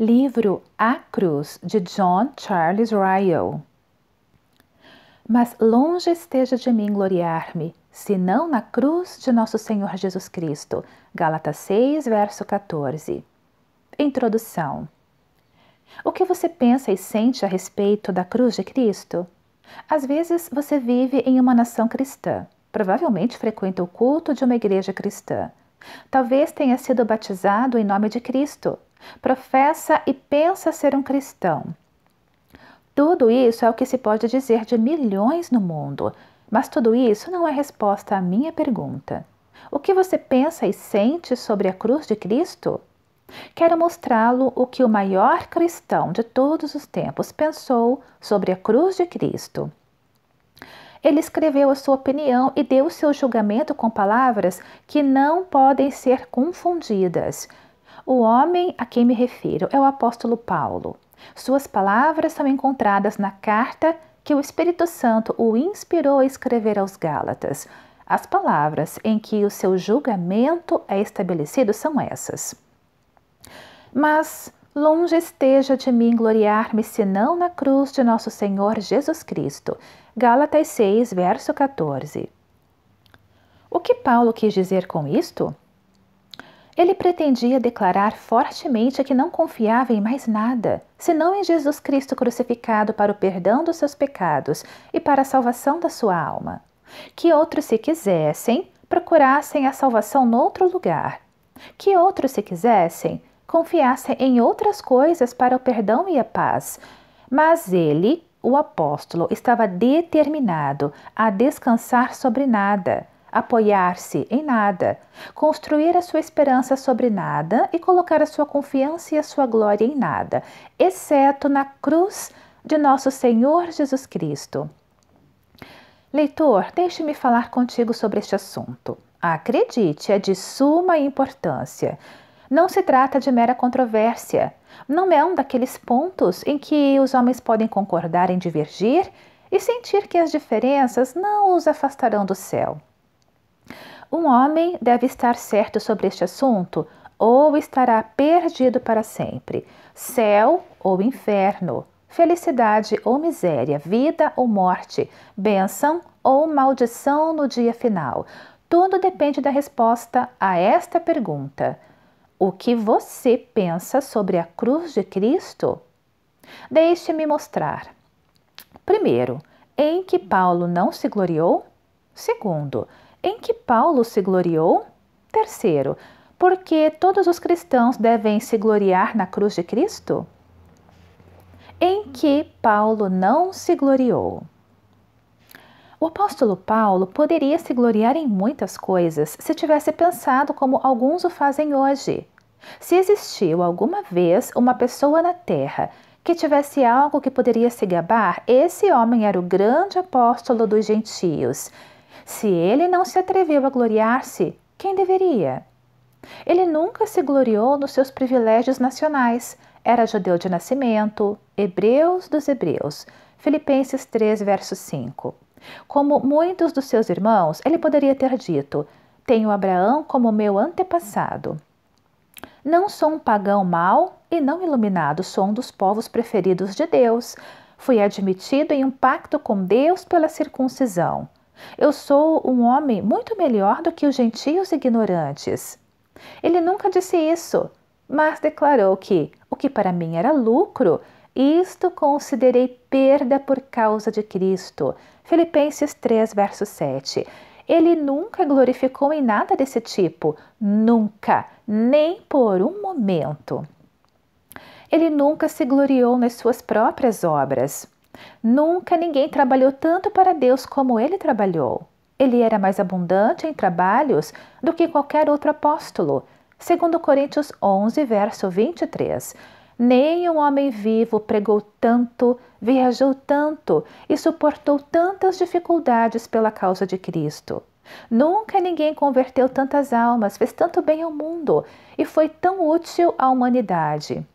livro A Cruz, de John Charles Ryle. Mas longe esteja de mim gloriar-me, senão na cruz de nosso Senhor Jesus Cristo. Gálatas 6, verso 14. Introdução. O que você pensa e sente a respeito da cruz de Cristo? Às vezes você vive em uma nação cristã, provavelmente frequenta o culto de uma igreja cristã. Talvez tenha sido batizado em nome de Cristo, professa e pensa ser um cristão. Tudo isso é o que se pode dizer de milhões no mundo, mas tudo isso não é resposta à minha pergunta. O que você pensa e sente sobre a cruz de Cristo? Quero mostrá-lo o que o maior cristão de todos os tempos pensou sobre a cruz de Cristo. Ele escreveu a sua opinião e deu seu julgamento com palavras que não podem ser confundidas. O homem a quem me refiro é o apóstolo Paulo. Suas palavras são encontradas na carta que o Espírito Santo o inspirou a escrever aos Gálatas. As palavras em que o seu julgamento é estabelecido são essas. Mas longe esteja de mim gloriar-me senão na cruz de nosso Senhor Jesus Cristo, Gálatas 6, verso 14. O que Paulo quis dizer com isto? Ele pretendia declarar fortemente que não confiava em mais nada, senão em Jesus Cristo crucificado para o perdão dos seus pecados e para a salvação da sua alma. Que outros, se quisessem, procurassem a salvação noutro lugar. Que outros, se quisessem, confiassem em outras coisas para o perdão e a paz. Mas ele, o apóstolo estava determinado a descansar sobre nada, apoiar-se em nada, construir a sua esperança sobre nada e colocar a sua confiança e a sua glória em nada, exceto na cruz de nosso Senhor Jesus Cristo. Leitor, deixe-me falar contigo sobre este assunto. Acredite, é de suma importância. Não se trata de mera controvérsia. Não é um daqueles pontos em que os homens podem concordar em divergir e sentir que as diferenças não os afastarão do céu. Um homem deve estar certo sobre este assunto ou estará perdido para sempre. Céu ou inferno, felicidade ou miséria, vida ou morte, bênção ou maldição no dia final. Tudo depende da resposta a esta pergunta o que você pensa sobre a cruz de Cristo? Deixe-me mostrar. Primeiro, em que Paulo não se gloriou? Segundo, em que Paulo se gloriou? Terceiro, porque todos os cristãos devem se gloriar na cruz de Cristo? Em que Paulo não se gloriou? O apóstolo Paulo poderia se gloriar em muitas coisas se tivesse pensado como alguns o fazem hoje. Se existiu alguma vez uma pessoa na Terra que tivesse algo que poderia se gabar, esse homem era o grande apóstolo dos gentios. Se ele não se atreveu a gloriar-se, quem deveria? Ele nunca se gloriou nos seus privilégios nacionais. Era judeu de nascimento, hebreus dos hebreus. Filipenses 3, verso 5. Como muitos dos seus irmãos, ele poderia ter dito: Tenho Abraão como meu antepassado. Não sou um pagão mau e não iluminado, sou um dos povos preferidos de Deus. Fui admitido em um pacto com Deus pela circuncisão. Eu sou um homem muito melhor do que os gentios ignorantes. Ele nunca disse isso, mas declarou que o que para mim era lucro, isto considerei perda por causa de Cristo. Filipenses 3, verso 7. Ele nunca glorificou em nada desse tipo, nunca, nem por um momento. Ele nunca se gloriou nas suas próprias obras. Nunca ninguém trabalhou tanto para Deus como ele trabalhou. Ele era mais abundante em trabalhos do que qualquer outro apóstolo. Segundo Coríntios 11, verso 23. Nenhum homem vivo pregou tanto, viajou tanto e suportou tantas dificuldades pela causa de Cristo. Nunca ninguém converteu tantas almas, fez tanto bem ao mundo e foi tão útil à humanidade.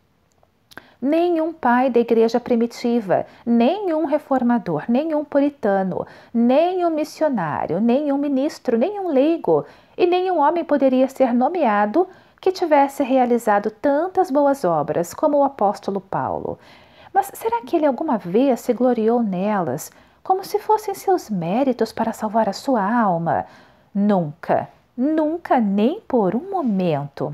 Nenhum pai da igreja primitiva, nenhum reformador, nenhum puritano, nenhum missionário, nenhum ministro, nenhum leigo e nenhum homem poderia ser nomeado que tivesse realizado tantas boas obras como o apóstolo Paulo. Mas será que ele alguma vez se gloriou nelas, como se fossem seus méritos para salvar a sua alma? Nunca, nunca, nem por um momento.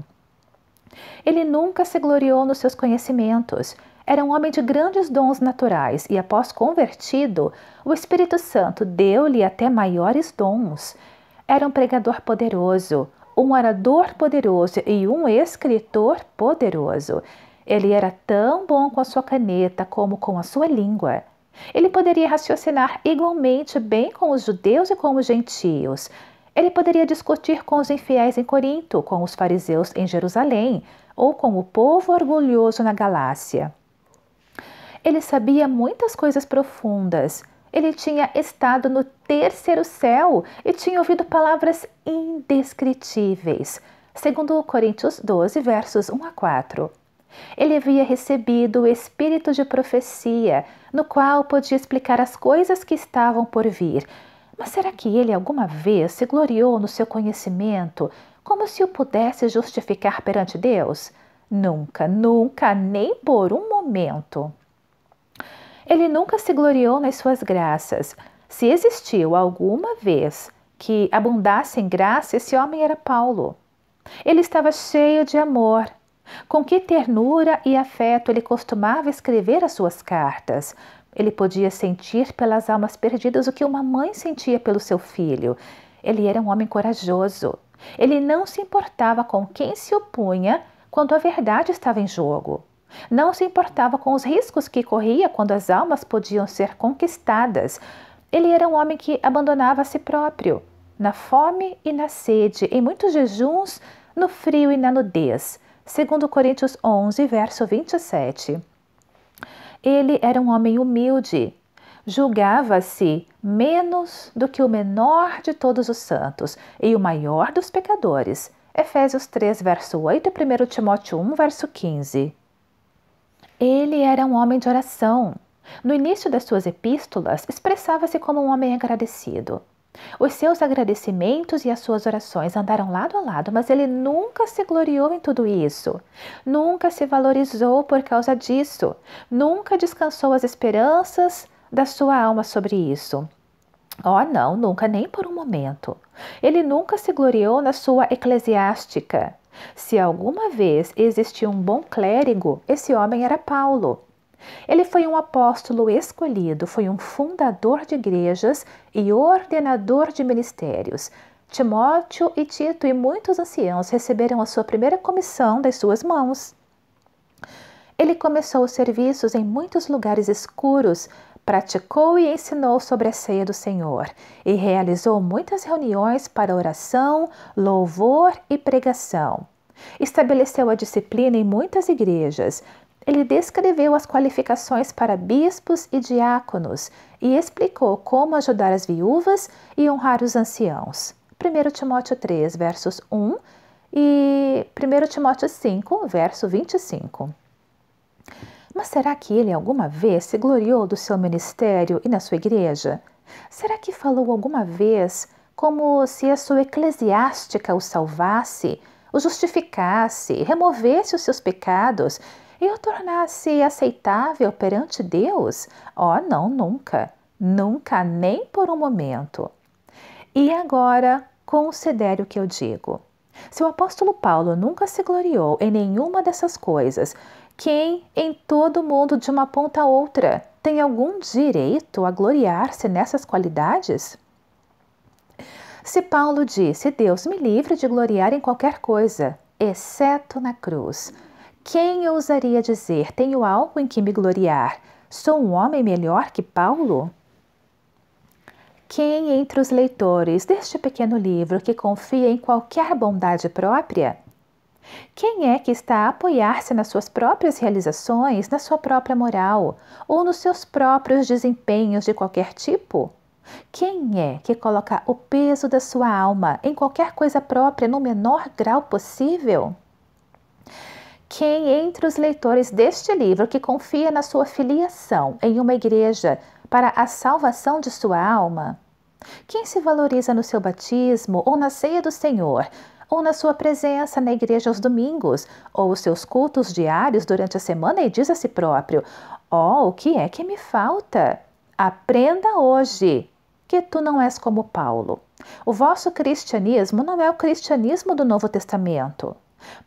Ele nunca se gloriou nos seus conhecimentos. Era um homem de grandes dons naturais e, após convertido, o Espírito Santo deu-lhe até maiores dons. Era um pregador poderoso, um orador poderoso e um escritor poderoso. Ele era tão bom com a sua caneta como com a sua língua. Ele poderia raciocinar igualmente bem com os judeus e com os gentios. Ele poderia discutir com os infiéis em Corinto, com os fariseus em Jerusalém ou com o povo orgulhoso na Galácia. Ele sabia muitas coisas profundas, ele tinha estado no terceiro céu e tinha ouvido palavras indescritíveis, segundo Coríntios 12, versos 1 a 4. Ele havia recebido o espírito de profecia, no qual podia explicar as coisas que estavam por vir. Mas será que ele alguma vez se gloriou no seu conhecimento, como se o pudesse justificar perante Deus? Nunca, nunca, nem por um momento. Ele nunca se gloriou nas suas graças. Se existiu alguma vez que abundasse em graça, esse homem era Paulo. Ele estava cheio de amor. Com que ternura e afeto ele costumava escrever as suas cartas. Ele podia sentir pelas almas perdidas o que uma mãe sentia pelo seu filho. Ele era um homem corajoso. Ele não se importava com quem se opunha quando a verdade estava em jogo. Não se importava com os riscos que corria quando as almas podiam ser conquistadas. Ele era um homem que abandonava a si próprio, na fome e na sede, em muitos jejuns, no frio e na nudez. Segundo Coríntios 11, verso 27. Ele era um homem humilde, julgava-se menos do que o menor de todos os santos e o maior dos pecadores. Efésios 3, verso 8 e 1 Timóteo 1, verso 15. Ele era um homem de oração. No início das suas epístolas, expressava-se como um homem agradecido. Os seus agradecimentos e as suas orações andaram lado a lado, mas ele nunca se gloriou em tudo isso, nunca se valorizou por causa disso, nunca descansou as esperanças da sua alma sobre isso. Oh, não, nunca, nem por um momento. Ele nunca se gloriou na sua eclesiástica, se alguma vez existiu um bom clérigo, esse homem era Paulo. Ele foi um apóstolo escolhido, foi um fundador de igrejas e ordenador de ministérios. Timóteo e Tito e muitos anciãos receberam a sua primeira comissão das suas mãos. Ele começou os serviços em muitos lugares escuros praticou e ensinou sobre a ceia do Senhor e realizou muitas reuniões para oração, louvor e pregação. Estabeleceu a disciplina em muitas igrejas. Ele descreveu as qualificações para bispos e diáconos e explicou como ajudar as viúvas e honrar os anciãos. 1 Timóteo 3, versos 1 e 1 Timóteo 5, verso 25. Mas será que ele alguma vez se gloriou do seu ministério e na sua igreja? Será que falou alguma vez como se a sua eclesiástica o salvasse, o justificasse, removesse os seus pecados e o tornasse aceitável perante Deus? Oh, não, nunca, nunca, nem por um momento. E agora, considere o que eu digo. Se o apóstolo Paulo nunca se gloriou em nenhuma dessas coisas, quem, em todo o mundo, de uma ponta a outra, tem algum direito a gloriar-se nessas qualidades? Se Paulo disse: Deus me livre de gloriar em qualquer coisa, exceto na cruz, quem ousaria dizer: Tenho algo em que me gloriar? Sou um homem melhor que Paulo? Quem entre os leitores deste pequeno livro que confia em qualquer bondade própria quem é que está a apoiar-se nas suas próprias realizações, na sua própria moral ou nos seus próprios desempenhos de qualquer tipo? Quem é que coloca o peso da sua alma em qualquer coisa própria no menor grau possível? Quem entre os leitores deste livro que confia na sua filiação em uma igreja para a salvação de sua alma? Quem se valoriza no seu batismo ou na ceia do Senhor ou na sua presença na igreja aos domingos, ou os seus cultos diários durante a semana e diz a si próprio: Ó, oh, o que é que me falta? Aprenda hoje que tu não és como Paulo. O vosso cristianismo não é o cristianismo do Novo Testamento.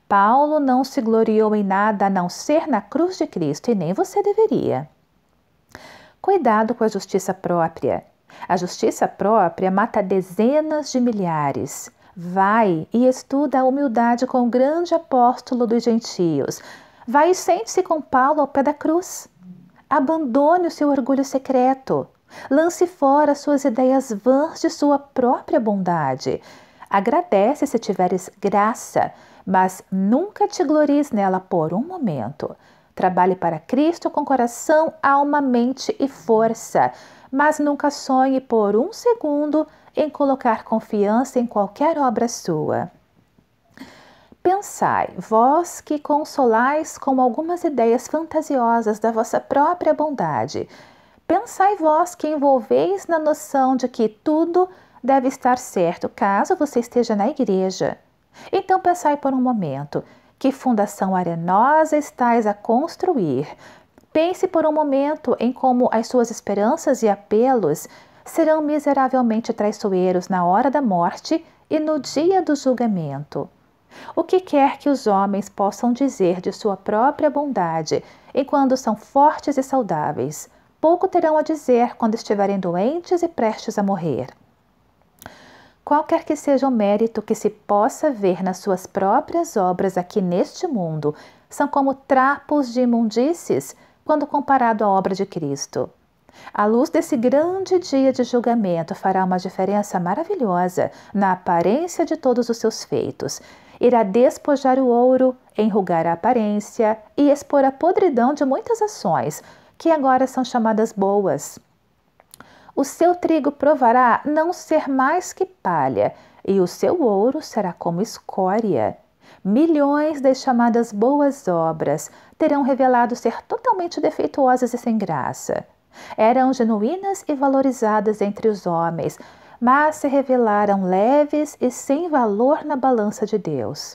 Paulo não se gloriou em nada a não ser na cruz de Cristo e nem você deveria. Cuidado com a justiça própria. A justiça própria mata dezenas de milhares. Vai e estuda a humildade com o grande apóstolo dos gentios. Vai e sente-se com Paulo ao pé da cruz. Abandone o seu orgulho secreto. Lance fora suas ideias vãs de sua própria bondade. Agradece se tiveres graça, mas nunca te glories nela por um momento. Trabalhe para Cristo com coração, alma, mente e força, mas nunca sonhe por um segundo em colocar confiança em qualquer obra sua. Pensai, vós que consolais com algumas ideias fantasiosas da vossa própria bondade. Pensai vós que envolveis na noção de que tudo deve estar certo, caso você esteja na igreja. Então pensai por um momento, que fundação arenosa estais a construir? Pense por um momento em como as suas esperanças e apelos serão miseravelmente traiçoeiros na hora da morte e no dia do julgamento. O que quer que os homens possam dizer de sua própria bondade, enquanto são fortes e saudáveis, pouco terão a dizer quando estiverem doentes e prestes a morrer. Qualquer que seja o mérito que se possa ver nas suas próprias obras aqui neste mundo, são como trapos de imundícies quando comparado à obra de Cristo. A luz desse grande dia de julgamento fará uma diferença maravilhosa na aparência de todos os seus feitos. Irá despojar o ouro, enrugar a aparência e expor a podridão de muitas ações, que agora são chamadas boas. O seu trigo provará não ser mais que palha, e o seu ouro será como escória. Milhões das chamadas boas obras terão revelado ser totalmente defeituosas e sem graça eram genuínas e valorizadas entre os homens, mas se revelaram leves e sem valor na balança de Deus.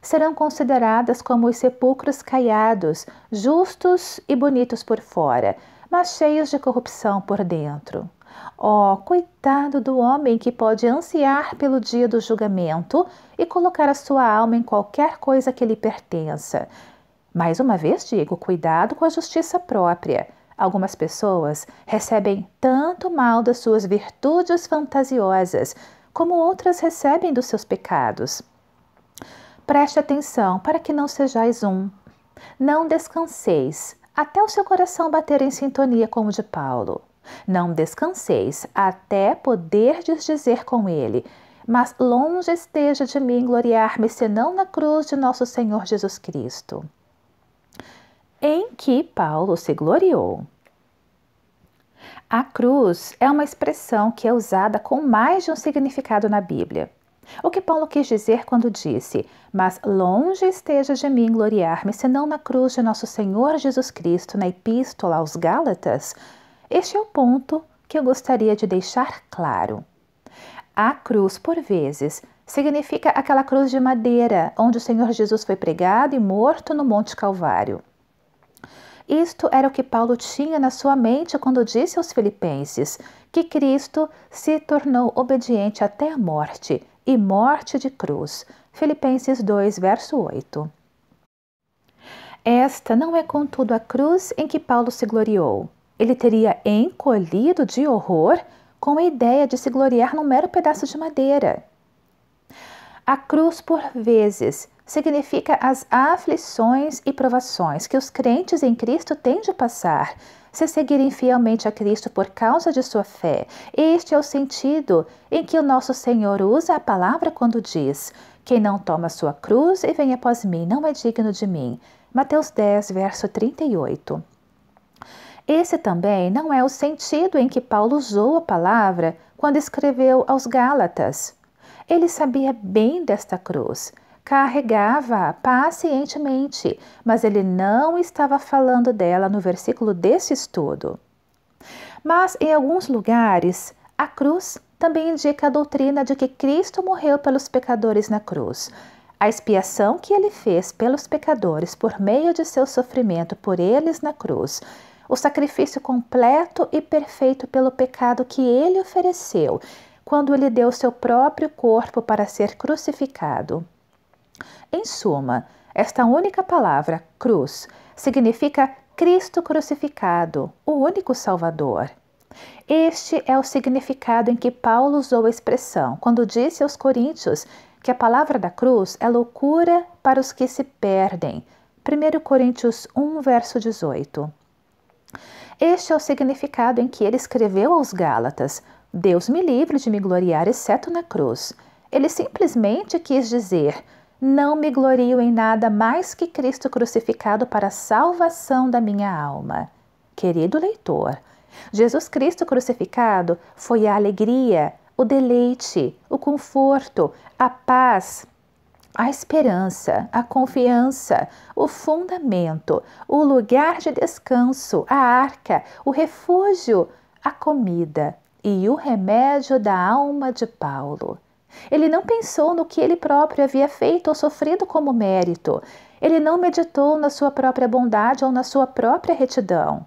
Serão consideradas como os sepulcros caiados, justos e bonitos por fora, mas cheios de corrupção por dentro. Oh, coitado do homem que pode ansiar pelo dia do julgamento e colocar a sua alma em qualquer coisa que lhe pertença. Mais uma vez digo, cuidado com a justiça própria. Algumas pessoas recebem tanto mal das suas virtudes fantasiosas, como outras recebem dos seus pecados. Preste atenção para que não sejais um. Não descanseis até o seu coração bater em sintonia com o de Paulo. Não descanseis até poderdes dizer com ele: Mas longe esteja de mim gloriar-me senão na cruz de nosso Senhor Jesus Cristo. Em que Paulo se gloriou, a cruz é uma expressão que é usada com mais de um significado na Bíblia. O que Paulo quis dizer quando disse: Mas longe esteja de mim gloriar-me, senão na cruz de nosso Senhor Jesus Cristo, na Epístola aos Gálatas? Este é o ponto que eu gostaria de deixar claro. A cruz, por vezes, significa aquela cruz de madeira onde o Senhor Jesus foi pregado e morto no Monte Calvário. Isto era o que Paulo tinha na sua mente quando disse aos Filipenses que Cristo se tornou obediente até a morte e morte de cruz. Filipenses 2, verso 8. Esta não é, contudo, a cruz em que Paulo se gloriou. Ele teria encolhido de horror com a ideia de se gloriar num mero pedaço de madeira. A cruz, por vezes, significa as aflições e provações que os crentes em Cristo têm de passar se seguirem fielmente a Cristo por causa de sua fé. Este é o sentido em que o nosso Senhor usa a palavra quando diz: Quem não toma sua cruz e vem após mim não é digno de mim. Mateus 10, verso 38. Esse também não é o sentido em que Paulo usou a palavra quando escreveu aos Gálatas. Ele sabia bem desta cruz carregava pacientemente, mas ele não estava falando dela no versículo desse estudo. Mas em alguns lugares, a cruz também indica a doutrina de que Cristo morreu pelos pecadores na cruz. A expiação que ele fez pelos pecadores por meio de seu sofrimento por eles na cruz, o sacrifício completo e perfeito pelo pecado que ele ofereceu quando ele deu seu próprio corpo para ser crucificado. Em suma, esta única palavra, cruz, significa Cristo crucificado, o único Salvador. Este é o significado em que Paulo usou a expressão quando disse aos coríntios que a palavra da cruz é loucura para os que se perdem. 1 Coríntios 1, verso 18. Este é o significado em que ele escreveu aos Gálatas: Deus me livre de me gloriar exceto na cruz. Ele simplesmente quis dizer: não me glorio em nada mais que Cristo crucificado para a salvação da minha alma. Querido leitor, Jesus Cristo crucificado foi a alegria, o deleite, o conforto, a paz, a esperança, a confiança, o fundamento, o lugar de descanso, a arca, o refúgio, a comida e o remédio da alma de Paulo. Ele não pensou no que ele próprio havia feito ou sofrido como mérito. Ele não meditou na sua própria bondade ou na sua própria retidão.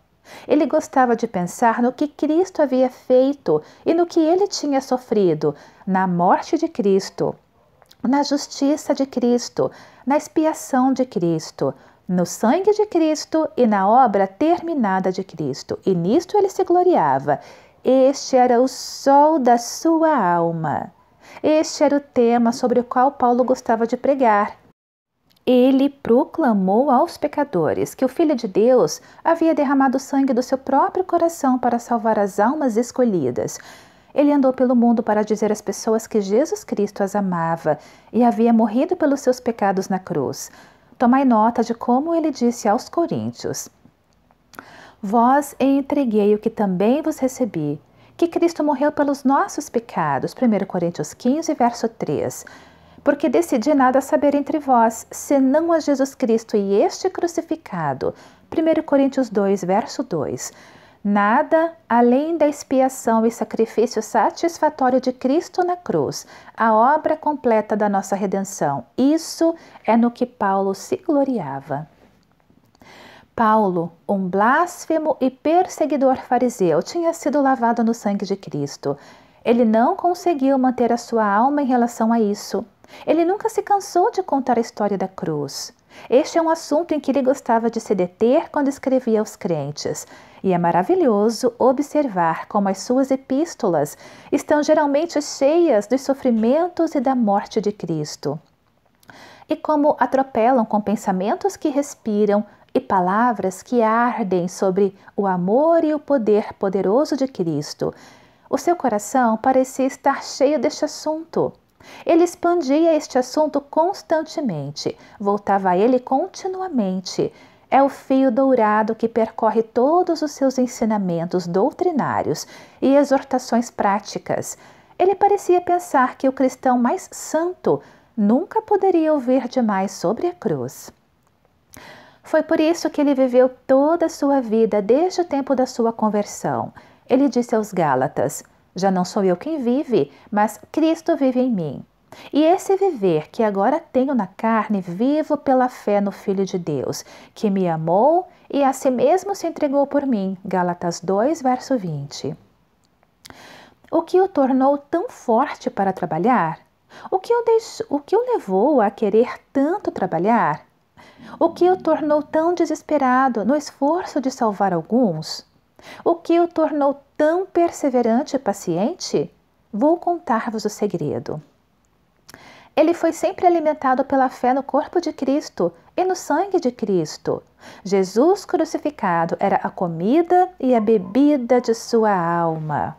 Ele gostava de pensar no que Cristo havia feito e no que ele tinha sofrido, na morte de Cristo, na justiça de Cristo, na expiação de Cristo, no sangue de Cristo e na obra terminada de Cristo. E nisto ele se gloriava. Este era o sol da sua alma. Este era o tema sobre o qual Paulo gostava de pregar. Ele proclamou aos pecadores que o Filho de Deus havia derramado o sangue do seu próprio coração para salvar as almas escolhidas. Ele andou pelo mundo para dizer às pessoas que Jesus Cristo as amava e havia morrido pelos seus pecados na cruz. Tomai nota de como ele disse aos coríntios: Vós entreguei o que também vos recebi, que Cristo morreu pelos nossos pecados. 1 Coríntios 15, verso 3. Porque decidi nada saber entre vós, senão a Jesus Cristo e este crucificado. 1 Coríntios 2, verso 2. Nada além da expiação e sacrifício satisfatório de Cristo na cruz, a obra completa da nossa redenção. Isso é no que Paulo se gloriava. Paulo, um blasfemo e perseguidor fariseu, tinha sido lavado no sangue de Cristo. Ele não conseguiu manter a sua alma em relação a isso. Ele nunca se cansou de contar a história da cruz. Este é um assunto em que ele gostava de se deter quando escrevia aos crentes, e é maravilhoso observar como as suas epístolas estão geralmente cheias dos sofrimentos e da morte de Cristo. E como atropelam com pensamentos que respiram e palavras que ardem sobre o amor e o poder poderoso de Cristo. O seu coração parecia estar cheio deste assunto. Ele expandia este assunto constantemente, voltava a ele continuamente. É o fio dourado que percorre todos os seus ensinamentos doutrinários e exortações práticas. Ele parecia pensar que o cristão mais santo nunca poderia ouvir demais sobre a cruz. Foi por isso que ele viveu toda a sua vida desde o tempo da sua conversão. Ele disse aos Gálatas: Já não sou eu quem vive, mas Cristo vive em mim. E esse viver que agora tenho na carne, vivo pela fé no Filho de Deus, que me amou e a si mesmo se entregou por mim. Gálatas 2, verso 20. O que o tornou tão forte para trabalhar? O que o, deixo, o, que o levou a querer tanto trabalhar? O que o tornou tão desesperado no esforço de salvar alguns? O que o tornou tão perseverante e paciente? Vou contar-vos o segredo. Ele foi sempre alimentado pela fé no corpo de Cristo e no sangue de Cristo. Jesus crucificado era a comida e a bebida de sua alma.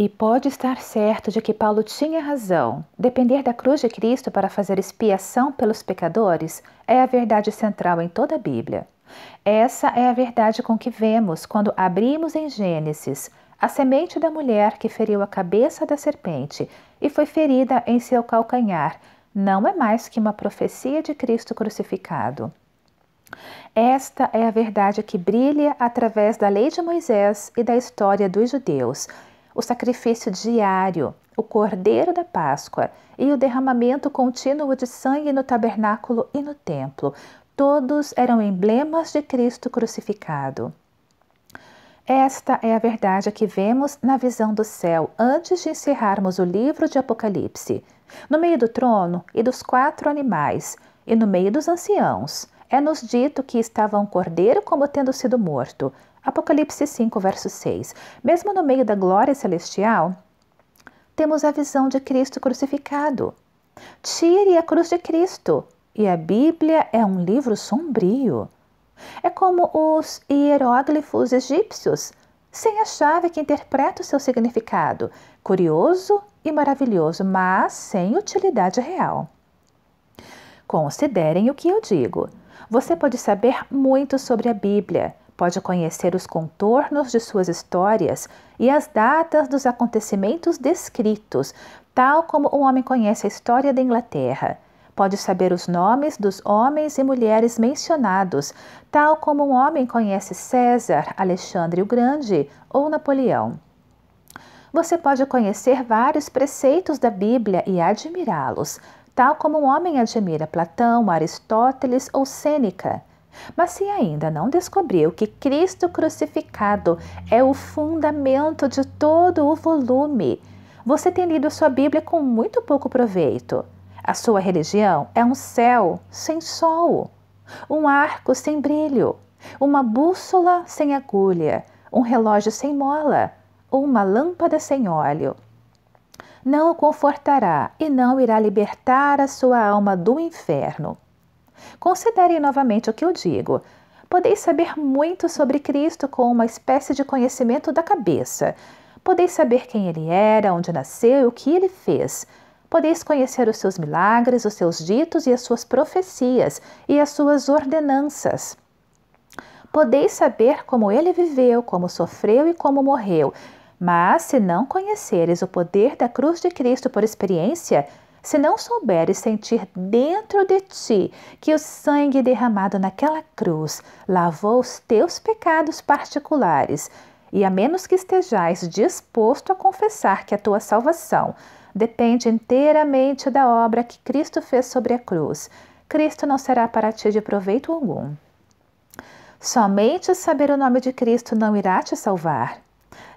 E pode estar certo de que Paulo tinha razão. Depender da cruz de Cristo para fazer expiação pelos pecadores é a verdade central em toda a Bíblia. Essa é a verdade com que vemos quando abrimos em Gênesis a semente da mulher que feriu a cabeça da serpente e foi ferida em seu calcanhar. Não é mais que uma profecia de Cristo crucificado. Esta é a verdade que brilha através da lei de Moisés e da história dos judeus o sacrifício diário, o cordeiro da Páscoa e o derramamento contínuo de sangue no tabernáculo e no templo, todos eram emblemas de Cristo crucificado. Esta é a verdade que vemos na visão do céu antes de encerrarmos o livro de Apocalipse. No meio do trono e dos quatro animais, e no meio dos anciãos, é-nos dito que estava um cordeiro como tendo sido morto, Apocalipse 5, verso 6. Mesmo no meio da glória celestial, temos a visão de Cristo crucificado. Tire a cruz de Cristo, e a Bíblia é um livro sombrio. É como os hieróglifos egípcios, sem a chave que interpreta o seu significado, curioso e maravilhoso, mas sem utilidade real. Considerem o que eu digo. Você pode saber muito sobre a Bíblia, pode conhecer os contornos de suas histórias e as datas dos acontecimentos descritos, tal como um homem conhece a história da Inglaterra. Pode saber os nomes dos homens e mulheres mencionados, tal como um homem conhece César, Alexandre o Grande ou Napoleão. Você pode conhecer vários preceitos da Bíblia e admirá-los, tal como um homem admira Platão, Aristóteles ou Sêneca. Mas se ainda não descobriu que Cristo crucificado é o fundamento de todo o volume, você tem lido sua Bíblia com muito pouco proveito. A sua religião é um céu sem sol, um arco sem brilho, uma bússola sem agulha, um relógio sem mola, uma lâmpada sem óleo. Não o confortará e não irá libertar a sua alma do inferno. Considerem novamente o que eu digo. Podeis saber muito sobre Cristo com uma espécie de conhecimento da cabeça. Podeis saber quem ele era, onde nasceu e o que ele fez. Podeis conhecer os seus milagres, os seus ditos e as suas profecias e as suas ordenanças. Podeis saber como ele viveu, como sofreu e como morreu. Mas, se não conheceres o poder da cruz de Cristo por experiência, se não souberes sentir dentro de ti que o sangue derramado naquela cruz lavou os teus pecados particulares, e a menos que estejais disposto a confessar que a tua salvação depende inteiramente da obra que Cristo fez sobre a cruz, Cristo não será para ti de proveito algum. Somente saber o nome de Cristo não irá te salvar.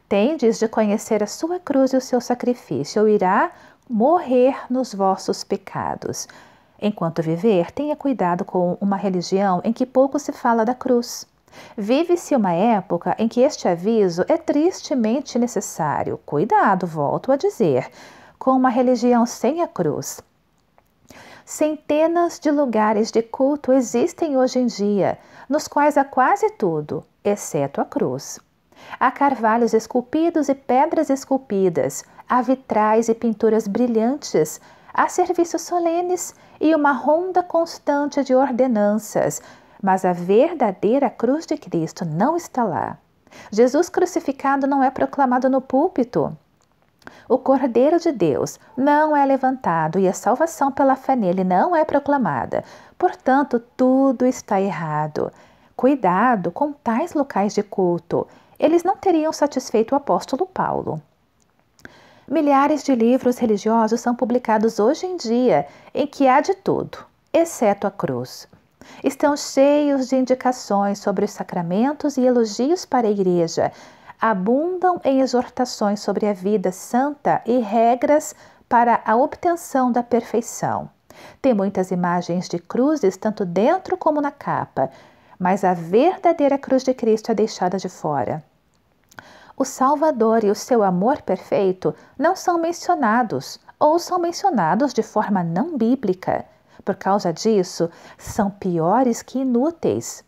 Tendes de conhecer a sua cruz e o seu sacrifício, ou irá morrer nos vossos pecados. Enquanto viver, tenha cuidado com uma religião em que pouco se fala da cruz. Vive-se uma época em que este aviso é tristemente necessário. Cuidado, volto a dizer, com uma religião sem a cruz. Centenas de lugares de culto existem hoje em dia, nos quais há quase tudo, exceto a cruz. Há carvalhos esculpidos e pedras esculpidas, há vitrais e pinturas brilhantes, há serviços solenes e uma ronda constante de ordenanças, mas a verdadeira cruz de Cristo não está lá. Jesus crucificado não é proclamado no púlpito. O Cordeiro de Deus não é levantado e a salvação pela fé nele não é proclamada. Portanto, tudo está errado. Cuidado com tais locais de culto. Eles não teriam satisfeito o apóstolo Paulo. Milhares de livros religiosos são publicados hoje em dia, em que há de tudo, exceto a cruz. Estão cheios de indicações sobre os sacramentos e elogios para a Igreja. Abundam em exortações sobre a vida santa e regras para a obtenção da perfeição. Tem muitas imagens de cruzes, tanto dentro como na capa, mas a verdadeira cruz de Cristo é deixada de fora o Salvador e o seu amor perfeito não são mencionados ou são mencionados de forma não bíblica. Por causa disso, são piores que inúteis.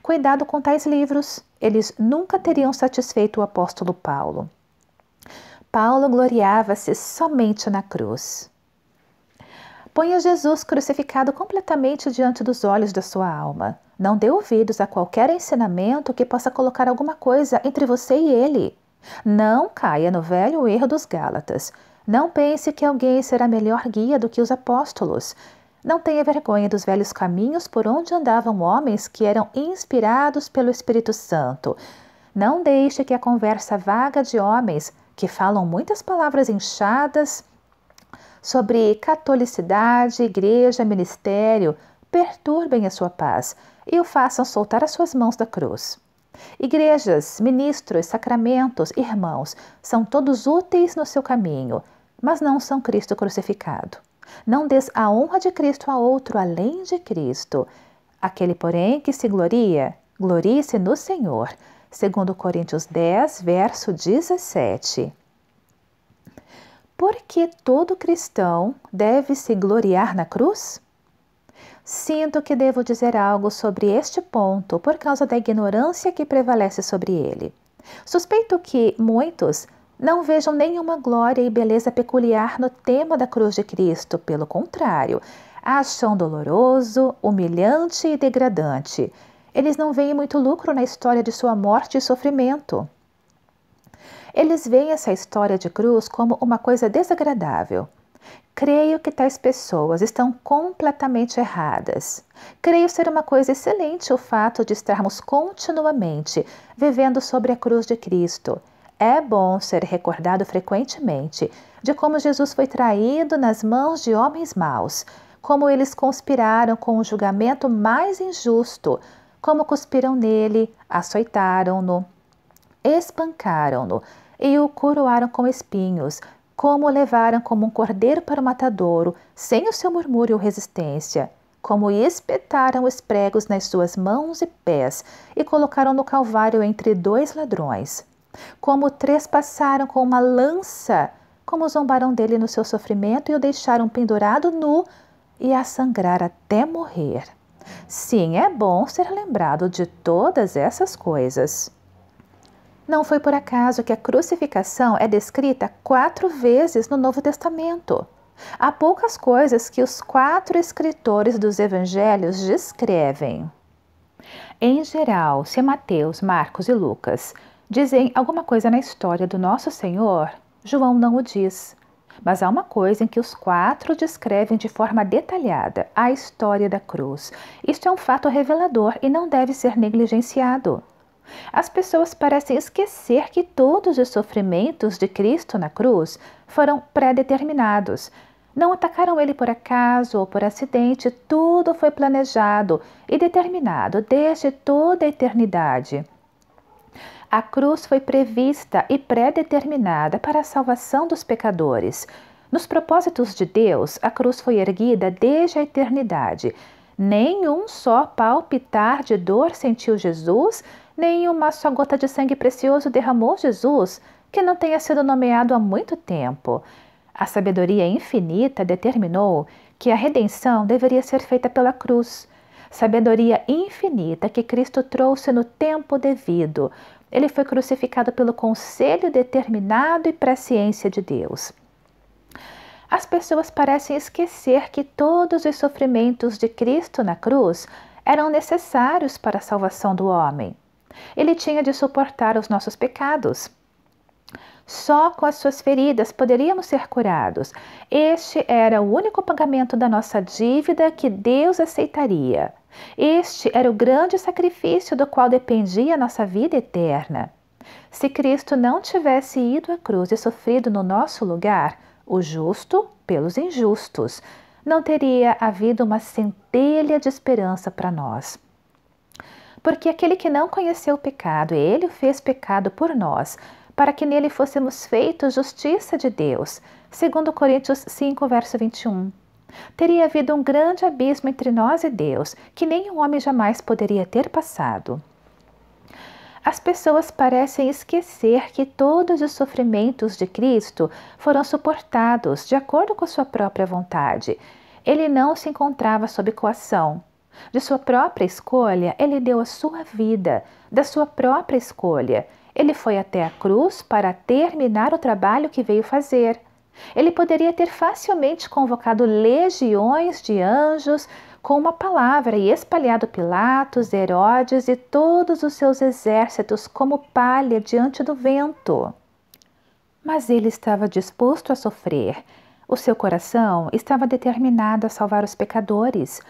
Cuidado com tais livros, eles nunca teriam satisfeito o apóstolo Paulo. Paulo gloriava-se somente na cruz. Ponha Jesus crucificado completamente diante dos olhos da sua alma. Não dê ouvidos a qualquer ensinamento que possa colocar alguma coisa entre você e ele. Não caia no velho erro dos Gálatas. Não pense que alguém será melhor guia do que os apóstolos. Não tenha vergonha dos velhos caminhos por onde andavam homens que eram inspirados pelo Espírito Santo. Não deixe que a conversa vaga de homens que falam muitas palavras inchadas sobre catolicidade, igreja, ministério perturbem a sua paz e o façam soltar as suas mãos da cruz. Igrejas, ministros, sacramentos, irmãos, são todos úteis no seu caminho, mas não são Cristo crucificado. Não des a honra de Cristo a outro além de Cristo. Aquele, porém, que se gloria, glorie-se no Senhor. Segundo Coríntios 10, verso 17. Por que todo cristão deve se gloriar na cruz? Sinto que devo dizer algo sobre este ponto por causa da ignorância que prevalece sobre ele. Suspeito que muitos não vejam nenhuma glória e beleza peculiar no tema da cruz de Cristo, pelo contrário, acham doloroso, humilhante e degradante. Eles não veem muito lucro na história de sua morte e sofrimento. Eles veem essa história de cruz como uma coisa desagradável. Creio que tais pessoas estão completamente erradas. Creio ser uma coisa excelente o fato de estarmos continuamente vivendo sobre a cruz de Cristo. É bom ser recordado frequentemente de como Jesus foi traído nas mãos de homens maus, como eles conspiraram com o julgamento mais injusto, como cuspiram nele, açoitaram-no, espancaram-no e o coroaram com espinhos como o levaram como um cordeiro para o matadouro, sem o seu murmúrio ou resistência, como espetaram os pregos nas suas mãos e pés e colocaram no calvário entre dois ladrões, como trespassaram com uma lança, como zombaram dele no seu sofrimento e o deixaram pendurado nu e a sangrar até morrer. Sim, é bom ser lembrado de todas essas coisas. Não foi por acaso que a crucificação é descrita quatro vezes no Novo Testamento. Há poucas coisas que os quatro escritores dos evangelhos descrevem. Em geral, se Mateus, Marcos e Lucas dizem alguma coisa na história do nosso Senhor, João não o diz. Mas há uma coisa em que os quatro descrevem de forma detalhada a história da cruz. Isto é um fato revelador e não deve ser negligenciado. As pessoas parecem esquecer que todos os sofrimentos de Cristo na cruz foram pré-determinados. Não atacaram ele por acaso ou por acidente, tudo foi planejado e determinado desde toda a eternidade. A cruz foi prevista e pré-determinada para a salvação dos pecadores. Nos propósitos de Deus, a cruz foi erguida desde a eternidade. Nenhum só palpitar de dor sentiu Jesus nem uma só gota de sangue precioso derramou Jesus que não tenha sido nomeado há muito tempo. A sabedoria infinita determinou que a redenção deveria ser feita pela cruz. Sabedoria infinita que Cristo trouxe no tempo devido. Ele foi crucificado pelo conselho determinado e presciência de Deus. As pessoas parecem esquecer que todos os sofrimentos de Cristo na cruz eram necessários para a salvação do homem. Ele tinha de suportar os nossos pecados. Só com as suas feridas poderíamos ser curados. Este era o único pagamento da nossa dívida que Deus aceitaria. Este era o grande sacrifício do qual dependia a nossa vida eterna. Se Cristo não tivesse ido à cruz e sofrido no nosso lugar, o justo pelos injustos, não teria havido uma centelha de esperança para nós porque aquele que não conheceu o pecado, ele o fez pecado por nós, para que nele fôssemos feitos justiça de Deus. Segundo Coríntios 5, verso 21. Teria havido um grande abismo entre nós e Deus, que nenhum homem jamais poderia ter passado. As pessoas parecem esquecer que todos os sofrimentos de Cristo foram suportados de acordo com sua própria vontade. Ele não se encontrava sob coação. De sua própria escolha, ele deu a sua vida, da sua própria escolha. Ele foi até a cruz para terminar o trabalho que veio fazer. Ele poderia ter facilmente convocado legiões de anjos com uma palavra e espalhado Pilatos, Herodes e todos os seus exércitos como palha diante do vento. Mas ele estava disposto a sofrer. O seu coração estava determinado a salvar os pecadores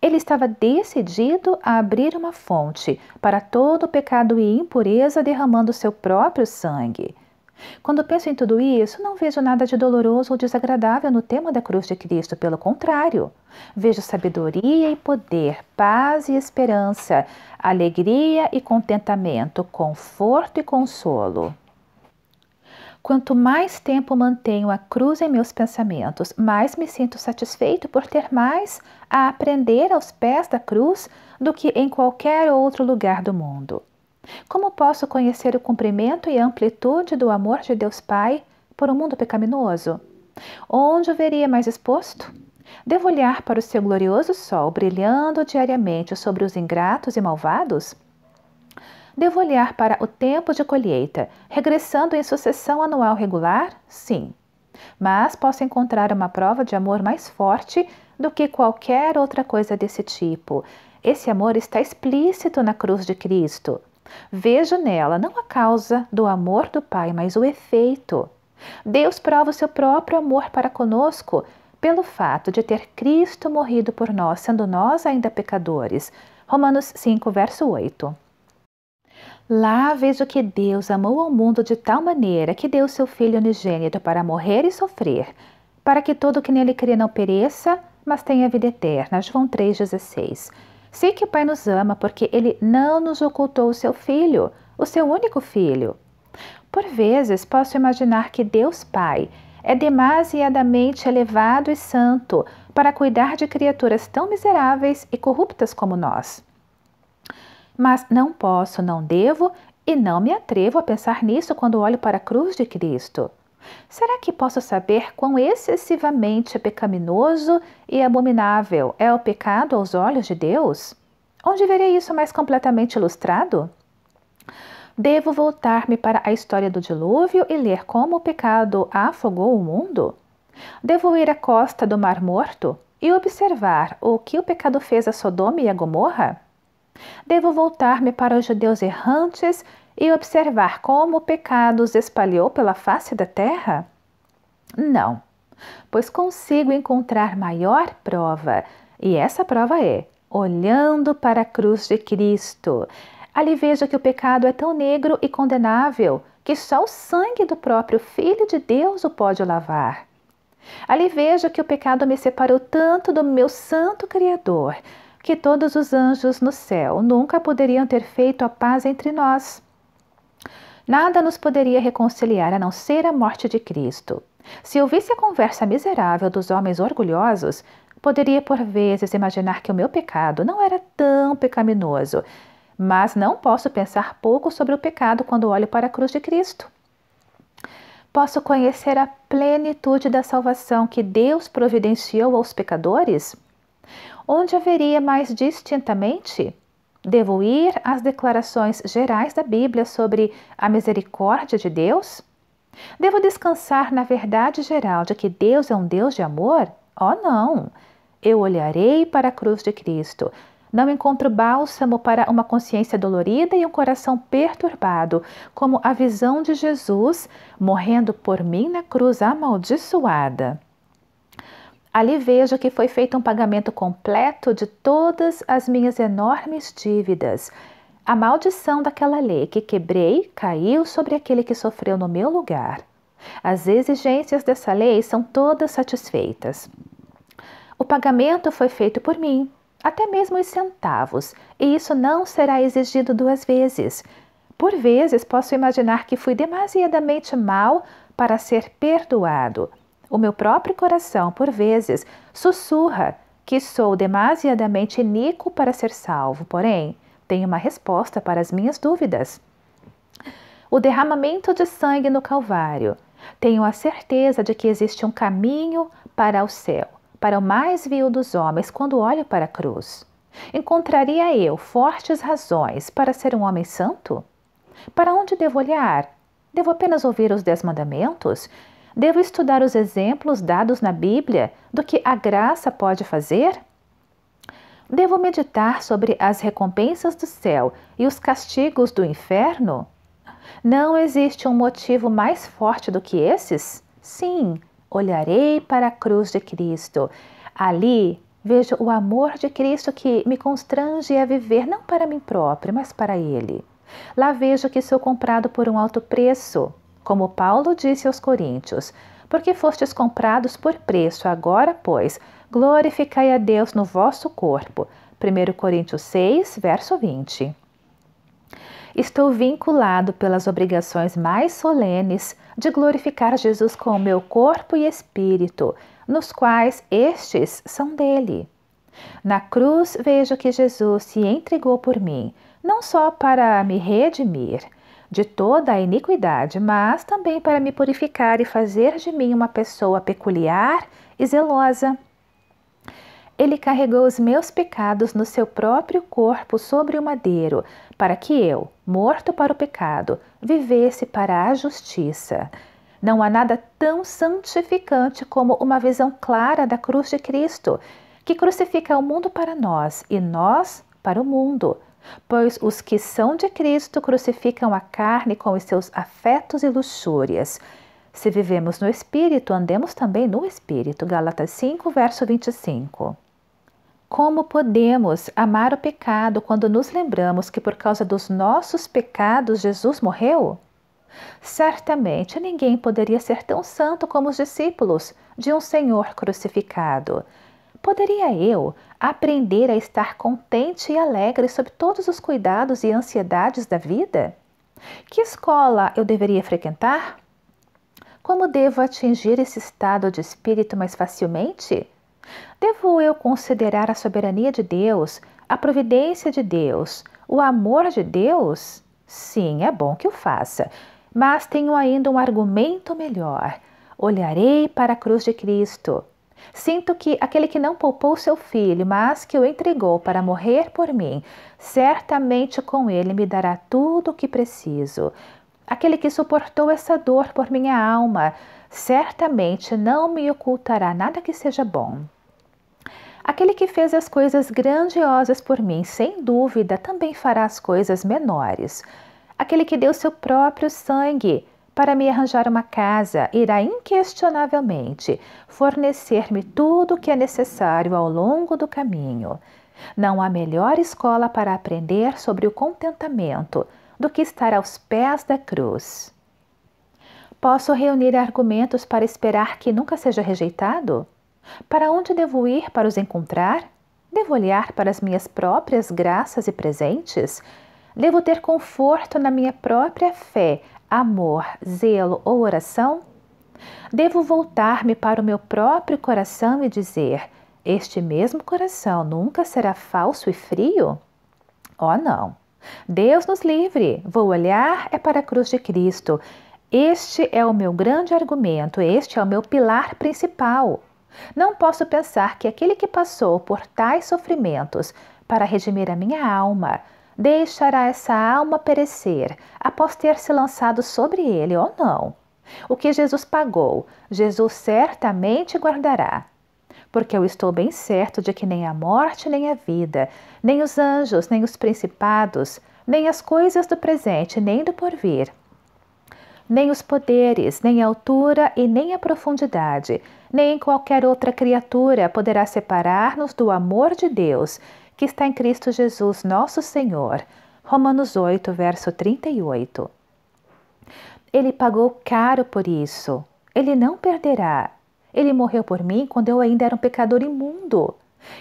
ele estava decidido a abrir uma fonte para todo pecado e impureza, derramando seu próprio sangue. Quando penso em tudo isso, não vejo nada de doloroso ou desagradável no tema da cruz de Cristo, pelo contrário. Vejo sabedoria e poder, paz e esperança, alegria e contentamento, conforto e consolo. Quanto mais tempo mantenho a cruz em meus pensamentos, mais me sinto satisfeito por ter mais a aprender aos pés da cruz do que em qualquer outro lugar do mundo. Como posso conhecer o comprimento e amplitude do amor de Deus Pai por um mundo pecaminoso? Onde o veria mais exposto? Devo olhar para o seu glorioso sol brilhando diariamente sobre os ingratos e malvados? Devo olhar para o tempo de colheita, regressando em sucessão anual regular? Sim mas posso encontrar uma prova de amor mais forte do que qualquer outra coisa desse tipo. Esse amor está explícito na cruz de Cristo. Vejo nela não a causa do amor do Pai, mas o efeito. Deus prova o seu próprio amor para conosco pelo fato de ter Cristo morrido por nós, sendo nós ainda pecadores. Romanos 5, verso 8. Lá vejo que Deus amou ao mundo de tal maneira que deu seu Filho unigênito para morrer e sofrer, para que todo que nele crê não pereça, mas tenha vida eterna. João 3,16. Sei que o Pai nos ama porque ele não nos ocultou o seu Filho, o seu único Filho. Por vezes posso imaginar que Deus Pai é demasiadamente elevado e santo para cuidar de criaturas tão miseráveis e corruptas como nós mas não posso, não devo e não me atrevo a pensar nisso quando olho para a cruz de Cristo. Será que posso saber quão excessivamente é pecaminoso e abominável é o pecado aos olhos de Deus? Onde verei isso mais completamente ilustrado? Devo voltar-me para a história do dilúvio e ler como o pecado afogou o mundo? Devo ir à costa do Mar Morto e observar o que o pecado fez a Sodoma e a Gomorra? Devo voltar-me para os judeus errantes e observar como o pecado os espalhou pela face da terra? Não, pois consigo encontrar maior prova, e essa prova é olhando para a cruz de Cristo. Ali vejo que o pecado é tão negro e condenável que só o sangue do próprio Filho de Deus o pode lavar. Ali vejo que o pecado me separou tanto do meu santo Criador que todos os anjos no céu nunca poderiam ter feito a paz entre nós. Nada nos poderia reconciliar a não ser a morte de Cristo. Se ouvisse a conversa miserável dos homens orgulhosos, poderia por vezes imaginar que o meu pecado não era tão pecaminoso, mas não posso pensar pouco sobre o pecado quando olho para a cruz de Cristo. Posso conhecer a plenitude da salvação que Deus providenciou aos pecadores? onde haveria mais distintamente? Devo ir às declarações gerais da Bíblia sobre a misericórdia de Deus? Devo descansar na verdade geral de que Deus é um Deus de amor? Oh, não! Eu olharei para a cruz de Cristo. Não encontro bálsamo para uma consciência dolorida e um coração perturbado, como a visão de Jesus morrendo por mim na cruz amaldiçoada. Ali vejo que foi feito um pagamento completo de todas as minhas enormes dívidas. A maldição daquela lei que quebrei caiu sobre aquele que sofreu no meu lugar. As exigências dessa lei são todas satisfeitas. O pagamento foi feito por mim, até mesmo os centavos, e isso não será exigido duas vezes. Por vezes posso imaginar que fui demasiadamente mal para ser perdoado, o meu próprio coração, por vezes, sussurra que sou demasiadamente iníquo para ser salvo, porém, tenho uma resposta para as minhas dúvidas. O derramamento de sangue no Calvário. Tenho a certeza de que existe um caminho para o céu, para o mais vil dos homens quando olho para a cruz. Encontraria eu fortes razões para ser um homem santo? Para onde devo olhar? Devo apenas ouvir os dez mandamentos? Devo estudar os exemplos dados na Bíblia do que a graça pode fazer? Devo meditar sobre as recompensas do céu e os castigos do inferno? Não existe um motivo mais forte do que esses? Sim, olharei para a cruz de Cristo. Ali vejo o amor de Cristo que me constrange a viver não para mim próprio, mas para Ele. Lá vejo que sou comprado por um alto preço como Paulo disse aos Coríntios: Porque fostes comprados por preço, agora, pois, glorificai a Deus no vosso corpo. 1 Coríntios 6, verso 20. Estou vinculado pelas obrigações mais solenes de glorificar Jesus com o meu corpo e espírito, nos quais estes são dele. Na cruz vejo que Jesus se entregou por mim, não só para me redimir, de toda a iniquidade, mas também para me purificar e fazer de mim uma pessoa peculiar e zelosa. Ele carregou os meus pecados no seu próprio corpo sobre o madeiro, para que eu, morto para o pecado, vivesse para a justiça. Não há nada tão santificante como uma visão clara da cruz de Cristo, que crucifica o mundo para nós e nós para o mundo. Pois os que são de Cristo crucificam a carne com os seus afetos e luxúrias. Se vivemos no Espírito, andemos também no Espírito. Galatas 5, verso 25. Como podemos amar o pecado quando nos lembramos que por causa dos nossos pecados Jesus morreu? Certamente ninguém poderia ser tão santo como os discípulos de um Senhor crucificado. Poderia eu, aprender a estar contente e alegre sob todos os cuidados e ansiedades da vida? Que escola eu deveria frequentar? Como devo atingir esse estado de espírito mais facilmente? Devo eu considerar a soberania de Deus, a providência de Deus, o amor de Deus? Sim, é bom que o faça, mas tenho ainda um argumento melhor. Olharei para a cruz de Cristo Sinto que aquele que não poupou seu filho, mas que o entregou para morrer por mim, certamente com ele me dará tudo o que preciso. Aquele que suportou essa dor por minha alma, certamente não me ocultará nada que seja bom. Aquele que fez as coisas grandiosas por mim, sem dúvida, também fará as coisas menores. Aquele que deu seu próprio sangue, para me arranjar uma casa, irá inquestionavelmente fornecer-me tudo o que é necessário ao longo do caminho. Não há melhor escola para aprender sobre o contentamento do que estar aos pés da cruz. Posso reunir argumentos para esperar que nunca seja rejeitado? Para onde devo ir para os encontrar? Devo olhar para as minhas próprias graças e presentes? Devo ter conforto na minha própria fé amor, zelo ou oração? Devo voltar-me para o meu próprio coração e dizer: Este mesmo coração nunca será falso e frio? Oh, não! Deus nos livre! Vou olhar é para a cruz de Cristo. Este é o meu grande argumento, este é o meu pilar principal. Não posso pensar que aquele que passou por tais sofrimentos para redimir a minha alma deixará essa alma perecer após ter se lançado sobre ele ou não. O que Jesus pagou, Jesus certamente guardará. Porque eu estou bem certo de que nem a morte, nem a vida, nem os anjos, nem os principados, nem as coisas do presente, nem do porvir, nem os poderes, nem a altura e nem a profundidade, nem qualquer outra criatura poderá separar-nos do amor de Deus que está em Cristo Jesus, nosso Senhor. Romanos 8, verso 38. Ele pagou caro por isso. Ele não perderá. Ele morreu por mim quando eu ainda era um pecador imundo.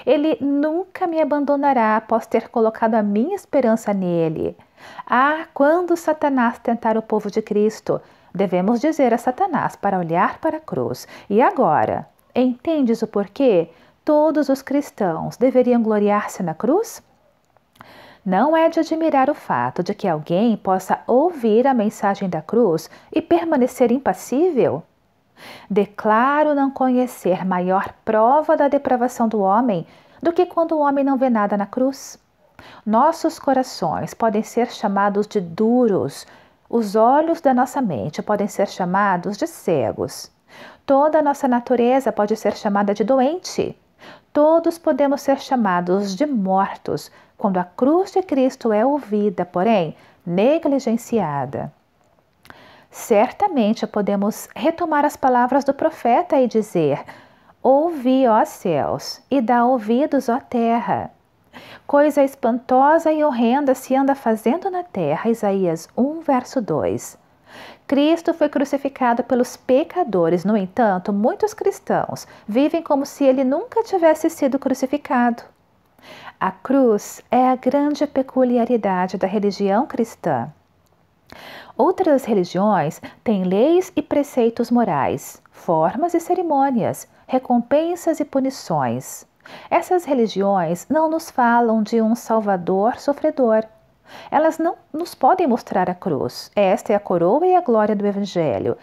Ele nunca me abandonará após ter colocado a minha esperança nele. Ah, quando Satanás tentar o povo de Cristo, devemos dizer a Satanás para olhar para a cruz. E agora? Entendes o porquê? todos os cristãos deveriam gloriar-se na cruz? Não é de admirar o fato de que alguém possa ouvir a mensagem da cruz e permanecer impassível. Declaro não conhecer maior prova da depravação do homem do que quando o homem não vê nada na cruz. Nossos corações podem ser chamados de duros, os olhos da nossa mente podem ser chamados de cegos. Toda a nossa natureza pode ser chamada de doente. Todos podemos ser chamados de mortos quando a cruz de Cristo é ouvida, porém negligenciada. Certamente podemos retomar as palavras do profeta e dizer: Ouvi, ó céus, e dá ouvidos, ó terra. Coisa espantosa e horrenda se anda fazendo na terra. Isaías 1, verso 2. Cristo foi crucificado pelos pecadores. No entanto, muitos cristãos vivem como se ele nunca tivesse sido crucificado. A cruz é a grande peculiaridade da religião cristã. Outras religiões têm leis e preceitos morais, formas e cerimônias, recompensas e punições. Essas religiões não nos falam de um Salvador sofredor elas não nos podem mostrar a cruz. Esta é a coroa e a glória do Evangelho.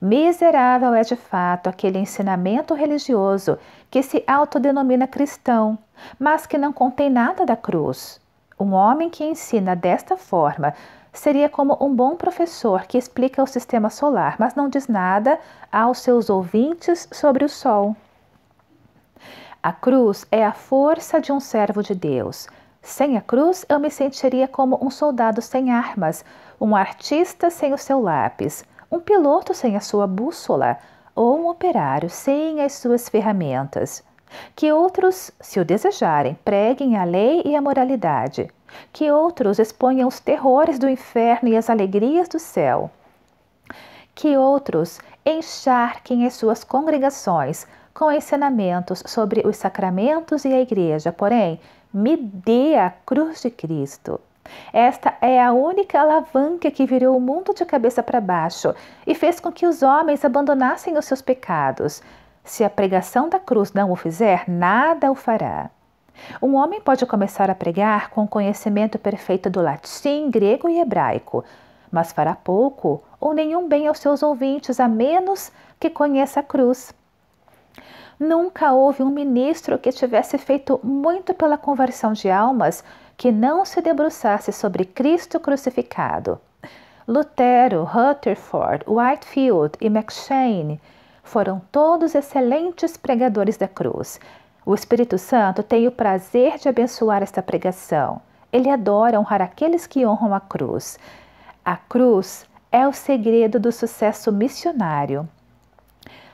Miserável é de fato aquele ensinamento religioso que se autodenomina cristão, mas que não contém nada da cruz. Um homem que ensina desta forma seria como um bom professor que explica o sistema solar, mas não diz nada aos seus ouvintes sobre o sol. A cruz é a força de um servo de Deus sem a cruz, eu me sentiria como um soldado sem armas, um artista sem o seu lápis, um piloto sem a sua bússola ou um operário sem as suas ferramentas. Que outros, se o desejarem, preguem a lei e a moralidade. Que outros exponham os terrores do inferno e as alegrias do céu. Que outros encharquem as suas congregações com ensinamentos sobre os sacramentos e a igreja, porém, me dê a cruz de Cristo. Esta é a única alavanca que virou o mundo de cabeça para baixo e fez com que os homens abandonassem os seus pecados. Se a pregação da cruz não o fizer, nada o fará. Um homem pode começar a pregar com conhecimento perfeito do latim, grego e hebraico, mas fará pouco ou nenhum bem aos seus ouvintes, a menos que conheça a cruz. Nunca houve um ministro que tivesse feito muito pela conversão de almas que não se debruçasse sobre Cristo crucificado. Lutero, Rutherford, Whitefield e McShane foram todos excelentes pregadores da cruz. O Espírito Santo tem o prazer de abençoar esta pregação. Ele adora honrar aqueles que honram a cruz. A cruz é o segredo do sucesso missionário.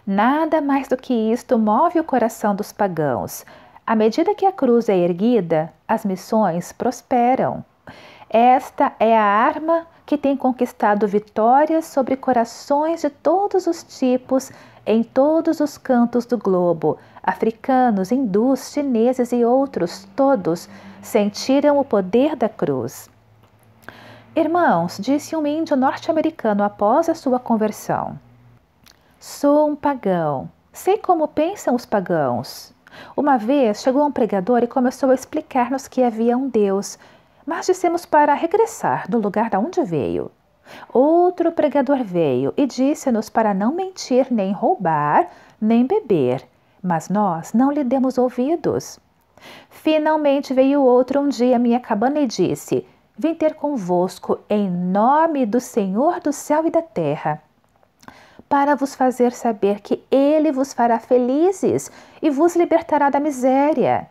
Nada mais do que isto move o coração dos pagãos. À medida que a cruz é erguida, as missões prosperam. Esta é a arma que tem conquistado vitórias sobre corações de todos os tipos em todos os cantos do globo. Africanos, hindus, chineses e outros, todos sentiram o poder da cruz. Irmãos, disse um índio norte-americano após a sua conversão, Sou um pagão. Sei como pensam os pagãos. Uma vez chegou um pregador e começou a explicar-nos que havia um Deus, mas dissemos para regressar do lugar de onde veio. Outro pregador veio e disse-nos para não mentir, nem roubar, nem beber, mas nós não lhe demos ouvidos. Finalmente veio outro um dia à minha cabana e disse: Vim ter convosco em nome do Senhor do céu e da terra para vos fazer saber que ele vos fará felizes e vos libertará da miséria.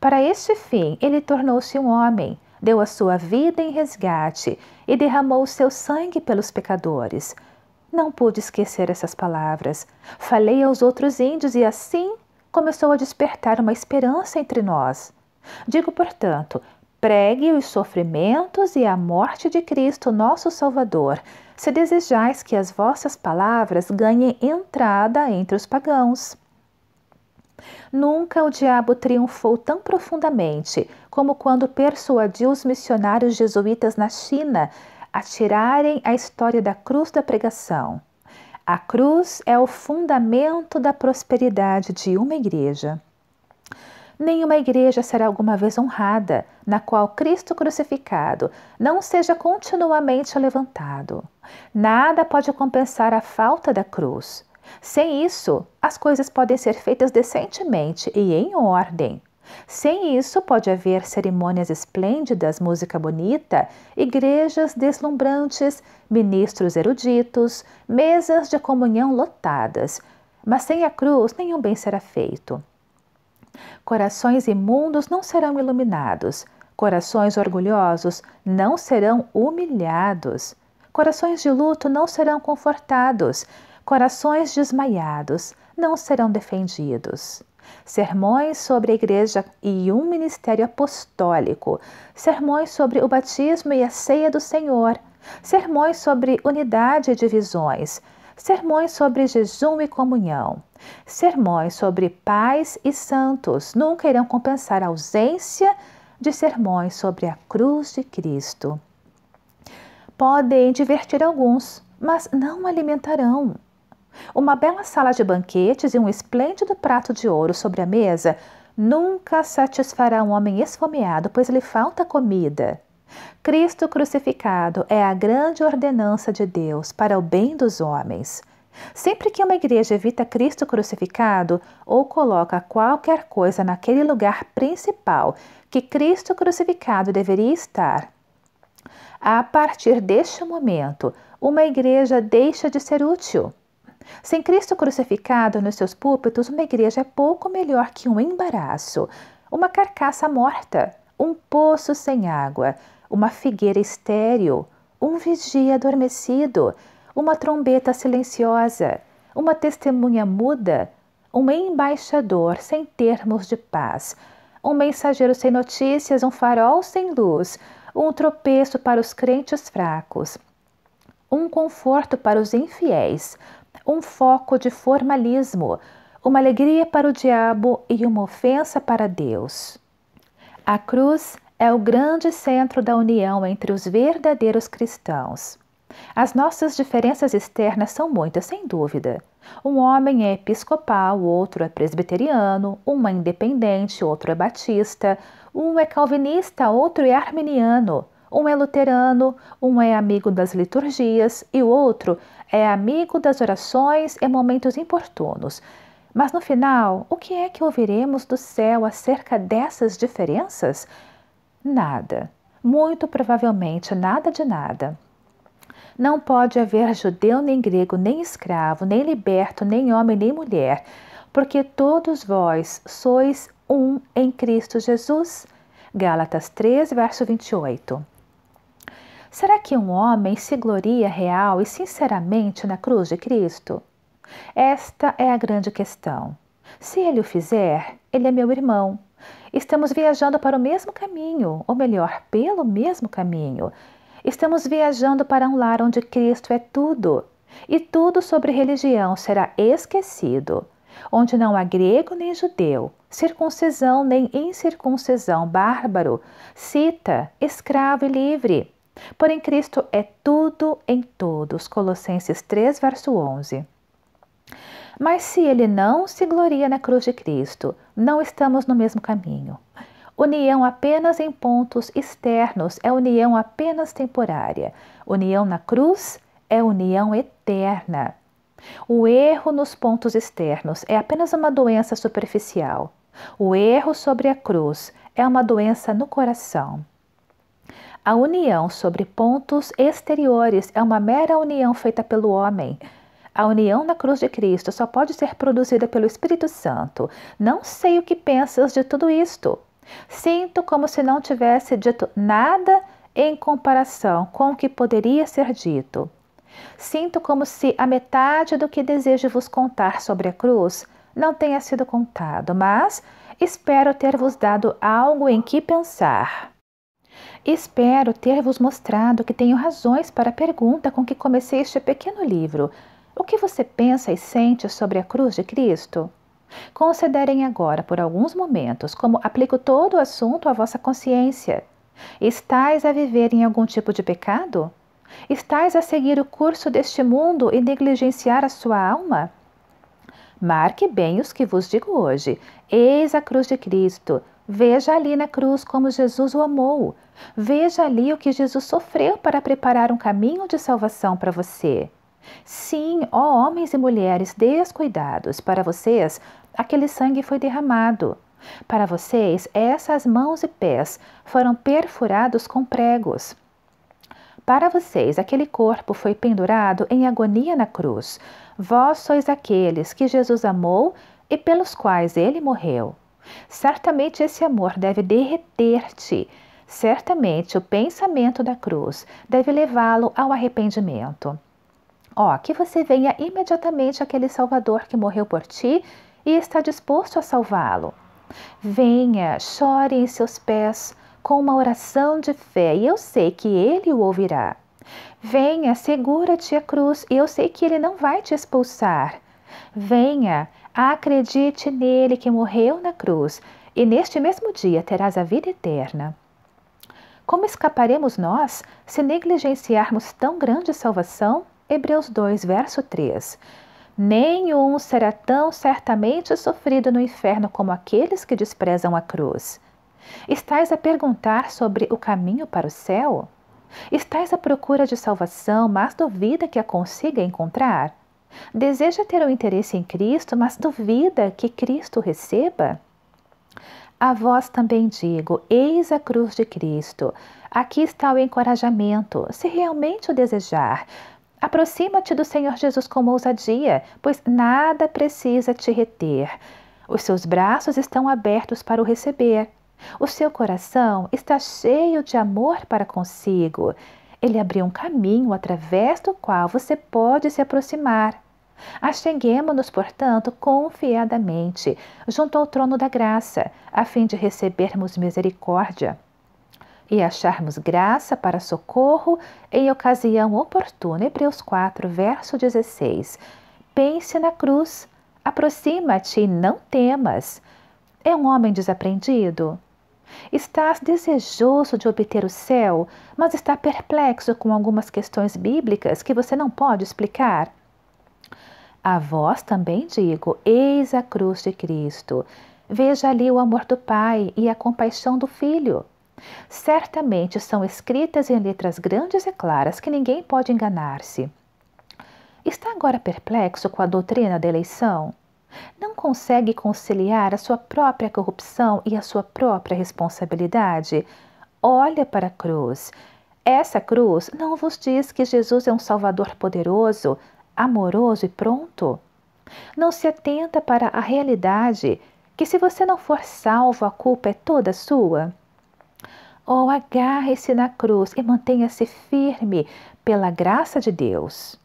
Para este fim, ele tornou-se um homem, deu a sua vida em resgate e derramou o seu sangue pelos pecadores. Não pude esquecer essas palavras. Falei aos outros índios e assim começou a despertar uma esperança entre nós. Digo, portanto, pregue os sofrimentos e a morte de Cristo, nosso Salvador, se desejais que as vossas palavras ganhem entrada entre os pagãos. Nunca o diabo triunfou tão profundamente como quando persuadiu os missionários jesuítas na China a tirarem a história da cruz da pregação. A cruz é o fundamento da prosperidade de uma igreja nenhuma igreja será alguma vez honrada, na qual Cristo crucificado não seja continuamente levantado. Nada pode compensar a falta da cruz. Sem isso, as coisas podem ser feitas decentemente e em ordem. Sem isso, pode haver cerimônias esplêndidas, música bonita, igrejas deslumbrantes, ministros eruditos, mesas de comunhão lotadas. Mas sem a cruz, nenhum bem será feito. Corações imundos não serão iluminados, corações orgulhosos não serão humilhados, corações de luto não serão confortados, corações desmaiados não serão defendidos. Sermões sobre a Igreja e um ministério apostólico, sermões sobre o batismo e a ceia do Senhor, sermões sobre unidade e divisões, sermões sobre jejum e comunhão. Sermões sobre pais e santos nunca irão compensar a ausência de sermões sobre a cruz de Cristo. Podem divertir alguns, mas não alimentarão. Uma bela sala de banquetes e um esplêndido prato de ouro sobre a mesa nunca satisfará um homem esfomeado, pois lhe falta comida. Cristo crucificado é a grande ordenança de Deus para o bem dos homens. Sempre que uma igreja evita Cristo crucificado ou coloca qualquer coisa naquele lugar principal que Cristo crucificado deveria estar, a partir deste momento, uma igreja deixa de ser útil. Sem Cristo crucificado nos seus púlpitos, uma igreja é pouco melhor que um embaraço, uma carcaça morta, um poço sem água, uma figueira estéril, um vigia adormecido, uma trombeta silenciosa, uma testemunha muda, um embaixador sem termos de paz, um mensageiro sem notícias, um farol sem luz, um tropeço para os crentes fracos, um conforto para os infiéis, um foco de formalismo, uma alegria para o diabo e uma ofensa para Deus. A cruz é o grande centro da união entre os verdadeiros cristãos. As nossas diferenças externas são muitas, sem dúvida. Um homem é episcopal, outro é presbiteriano, um é independente, outro é batista, um é calvinista, outro é arminiano, um é luterano, um é amigo das liturgias e o outro é amigo das orações em momentos importunos. Mas no final, o que é que ouviremos do céu acerca dessas diferenças? Nada. Muito provavelmente nada de nada. Não pode haver judeu, nem grego, nem escravo, nem liberto, nem homem, nem mulher, porque todos vós sois um em Cristo Jesus. Gálatas 3, verso 28. Será que um homem se gloria real e sinceramente na cruz de Cristo? Esta é a grande questão. Se ele o fizer, ele é meu irmão, Estamos viajando para o mesmo caminho, ou melhor, pelo mesmo caminho. Estamos viajando para um lar onde Cristo é tudo, e tudo sobre religião será esquecido, onde não há grego nem judeu, circuncisão nem incircuncisão, bárbaro, cita, escravo e livre. Porém, Cristo é tudo em todos. Colossenses 3, verso 11. Mas se ele não se gloria na cruz de Cristo, não estamos no mesmo caminho. União apenas em pontos externos é união apenas temporária. União na cruz é união eterna. O erro nos pontos externos é apenas uma doença superficial. O erro sobre a cruz é uma doença no coração. A união sobre pontos exteriores é uma mera união feita pelo homem, a união da cruz de Cristo só pode ser produzida pelo Espírito Santo. Não sei o que pensas de tudo isto. Sinto como se não tivesse dito nada em comparação com o que poderia ser dito. Sinto como se a metade do que desejo vos contar sobre a cruz não tenha sido contado, mas espero ter-vos dado algo em que pensar. Espero ter-vos mostrado que tenho razões para a pergunta com que comecei este pequeno livro o que você pensa e sente sobre a cruz de Cristo? Considerem agora, por alguns momentos, como aplico todo o assunto à vossa consciência. Estais a viver em algum tipo de pecado? Estais a seguir o curso deste mundo e negligenciar a sua alma? Marque bem os que vos digo hoje. Eis a cruz de Cristo. Veja ali na cruz como Jesus o amou. Veja ali o que Jesus sofreu para preparar um caminho de salvação para você. Sim, ó homens e mulheres descuidados, para vocês aquele sangue foi derramado. Para vocês, essas mãos e pés foram perfurados com pregos. Para vocês, aquele corpo foi pendurado em agonia na cruz. Vós sois aqueles que Jesus amou e pelos quais ele morreu. Certamente esse amor deve derreter-te. Certamente o pensamento da cruz deve levá-lo ao arrependimento. Ó, que você venha imediatamente aquele Salvador que morreu por ti e está disposto a salvá-lo. Venha, chore em seus pés com uma oração de fé, e eu sei que ele o ouvirá. Venha, segura-te a cruz, e eu sei que ele não vai te expulsar. Venha, acredite nele que morreu na cruz, e neste mesmo dia terás a vida eterna. Como escaparemos nós se negligenciarmos tão grande salvação? Hebreus 2, verso 3. Nenhum será tão certamente sofrido no inferno como aqueles que desprezam a cruz. Estais a perguntar sobre o caminho para o céu? Estais à procura de salvação, mas duvida que a consiga encontrar? Deseja ter o um interesse em Cristo, mas duvida que Cristo receba? A vós também digo: eis a cruz de Cristo. Aqui está o encorajamento, se realmente o desejar. Aproxima-te do Senhor Jesus com ousadia, pois nada precisa te reter. Os seus braços estão abertos para o receber. O seu coração está cheio de amor para consigo. Ele abriu um caminho através do qual você pode se aproximar. Acheguemo-nos, portanto, confiadamente junto ao trono da graça, a fim de recebermos misericórdia e acharmos graça para socorro em ocasião oportuna. Hebreus 4, verso 16. Pense na cruz, aproxima-te e não temas. É um homem desaprendido? Estás desejoso de obter o céu, mas está perplexo com algumas questões bíblicas que você não pode explicar? A vós também digo: eis a cruz de Cristo. Veja ali o amor do Pai e a compaixão do Filho. Certamente são escritas em letras grandes e claras que ninguém pode enganar-se. Está agora perplexo com a doutrina da eleição? Não consegue conciliar a sua própria corrupção e a sua própria responsabilidade? Olha para a cruz. Essa cruz não vos diz que Jesus é um Salvador poderoso, amoroso e pronto? Não se atenta para a realidade que, se você não for salvo, a culpa é toda sua? ou agarre-se na cruz e mantenha-se firme pela graça de Deus.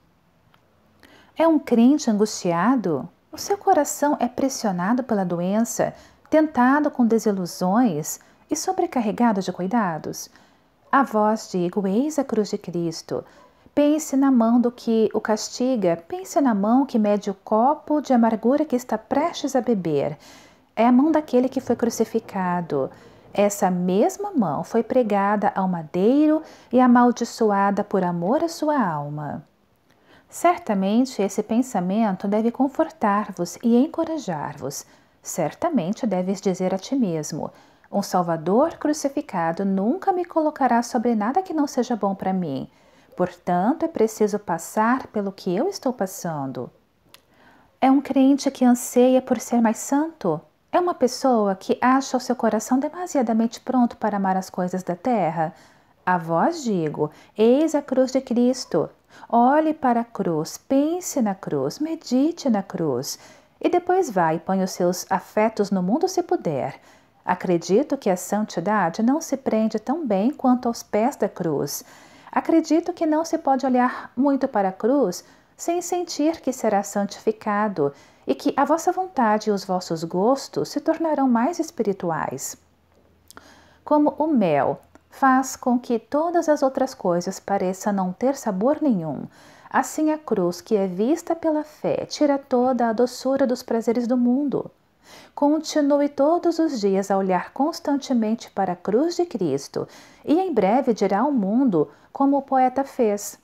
É um crente angustiado? O seu coração é pressionado pela doença, tentado com desilusões e sobrecarregado de cuidados? A voz digo: Eis a cruz de Cristo. Pense na mão do que o castiga, pense na mão que mede o copo de amargura que está prestes a beber. É a mão daquele que foi crucificado. Essa mesma mão foi pregada ao madeiro e amaldiçoada por amor à sua alma. Certamente esse pensamento deve confortar-vos e encorajar-vos. Certamente deves dizer a ti mesmo: Um Salvador crucificado nunca me colocará sobre nada que não seja bom para mim. Portanto, é preciso passar pelo que eu estou passando. É um crente que anseia por ser mais santo? É uma pessoa que acha o seu coração demasiadamente pronto para amar as coisas da terra? A vós digo: eis a cruz de Cristo. Olhe para a cruz, pense na cruz, medite na cruz. E depois vá e põe os seus afetos no mundo se puder. Acredito que a santidade não se prende tão bem quanto aos pés da cruz. Acredito que não se pode olhar muito para a cruz sem sentir que será santificado e que a vossa vontade e os vossos gostos se tornarão mais espirituais. Como o mel faz com que todas as outras coisas pareçam não ter sabor nenhum, assim a cruz que é vista pela fé tira toda a doçura dos prazeres do mundo. Continue todos os dias a olhar constantemente para a cruz de Cristo, e em breve dirá ao mundo como o poeta fez.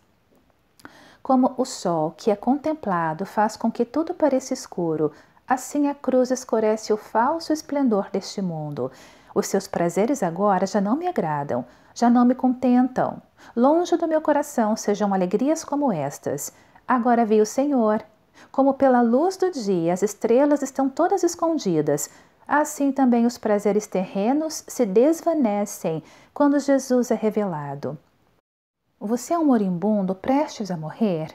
Como o sol que é contemplado faz com que tudo pareça escuro, assim a cruz escurece o falso esplendor deste mundo. Os seus prazeres agora já não me agradam, já não me contentam. Longe do meu coração sejam alegrias como estas. Agora veio o Senhor. Como pela luz do dia as estrelas estão todas escondidas, assim também os prazeres terrenos se desvanecem quando Jesus é revelado. Você é um moribundo prestes a morrer?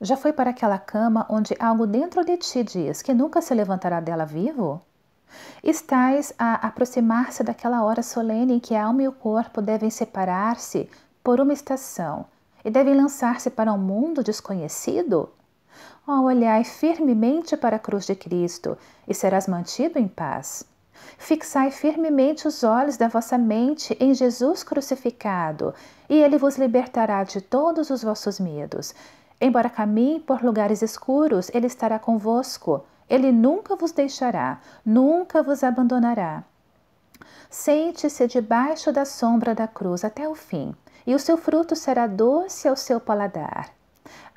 Já foi para aquela cama onde algo dentro de ti diz que nunca se levantará dela vivo? Estás a aproximar-se daquela hora solene em que a alma e o corpo devem separar-se por uma estação e devem lançar-se para um mundo desconhecido? Oh, olhai firmemente para a cruz de Cristo e serás mantido em paz. Fixai firmemente os olhos da vossa mente em Jesus crucificado, e ele vos libertará de todos os vossos medos. Embora caminhe por lugares escuros, ele estará convosco. Ele nunca vos deixará, nunca vos abandonará. Sente-se debaixo da sombra da cruz até o fim, e o seu fruto será doce ao seu paladar.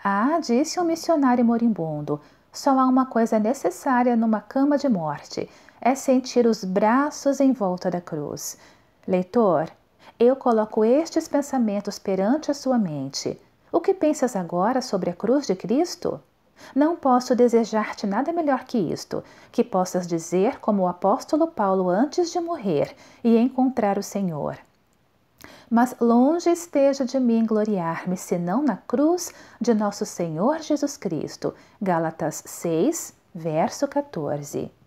Ah, disse um missionário moribundo, só há uma coisa necessária numa cama de morte: é sentir os braços em volta da cruz. Leitor, eu coloco estes pensamentos perante a sua mente. O que pensas agora sobre a cruz de Cristo? Não posso desejar-te nada melhor que isto, que possas dizer como o apóstolo Paulo antes de morrer e encontrar o Senhor. Mas longe esteja de mim gloriar-me, senão na cruz de nosso Senhor Jesus Cristo. Gálatas 6, verso 14.